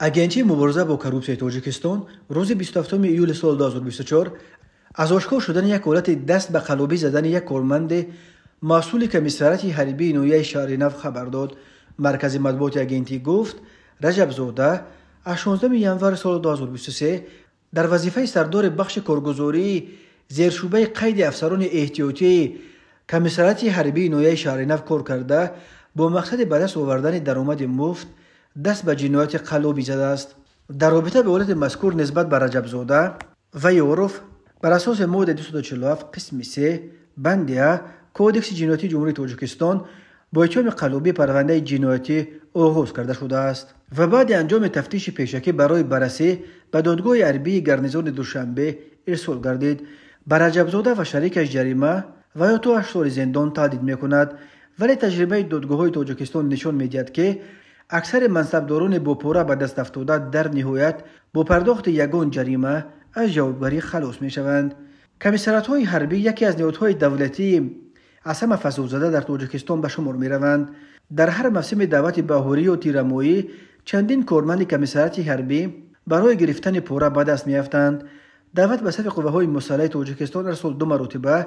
اگنتی مبارزه با کروپسی توجکستان روز 27 ایول سال 2024 از آشکار شدن یک حالت دست به قلوبی زدن یک کارمند محصول کمیسیارتی حریبی نویه شهر نف خبر داد مرکز مدبوط اگنتی گفت رجب زوده از 16 یانوار سال 2023 در وظیفه سردار بخش کارگزاری زیر قید افسران احتیاطی کمیسیارتی حریبی نویه شهر نف کار کرده با مقصد بدست آوردن درامد مفت دست به جنایت قلوبی زده است در رابطه به حالت مذکور نسبت به رجب زاده و یوروف بر اساس ماده 247 قسم 3 بند کودکس جنایتی جمهوری تاجیکستان با اتهام قلوبی پرونده جنایتی آغاز کرده شده است و بعد انجام تفتیش پیشکی برای بررسی به دادگاه عربی گرنیزون دوشنبه ارسال گردید بر رجب و شریکش جریمه و یا تو اشتار زندان تعدید میکند ولی تجربه دادگاه های تاجیکستان نشان میدید که اکثر منصبداران بپوره به دست افتاده در نهایت با پرداخت یگان جریمه از جوابگاری خلاص می شوند. کمیسرات های حربی یکی از نیاتهای دولتی اسم فسوزده در توجکستان به شمار می روند. در هر موسم دعوت بهاری و تیرمایی چندین کارمند کمیسرات حربی برای گرفتن پوره به دست می افتند. دعوت به صفح قوه های مسلح توجکستان در سال دو مرتبه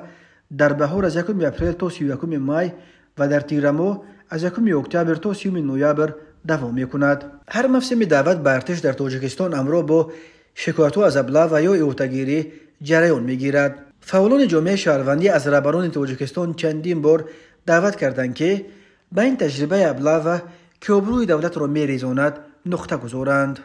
در بهار از یکم اپریل تا سی و مای و در تیرما از یکم اکتبر تا سی نویبر دوام میکند هر موسم دعوت برتش در توجکستان امرو با شکایت از ابلا و یا اوتگیری جریان میگیرد فاولون جمعه شهروندی از رهبران توجکستان چندین بار دعوت کردند که به این تجربه ابلا و روی دولت را میریزاند نقطه گذارند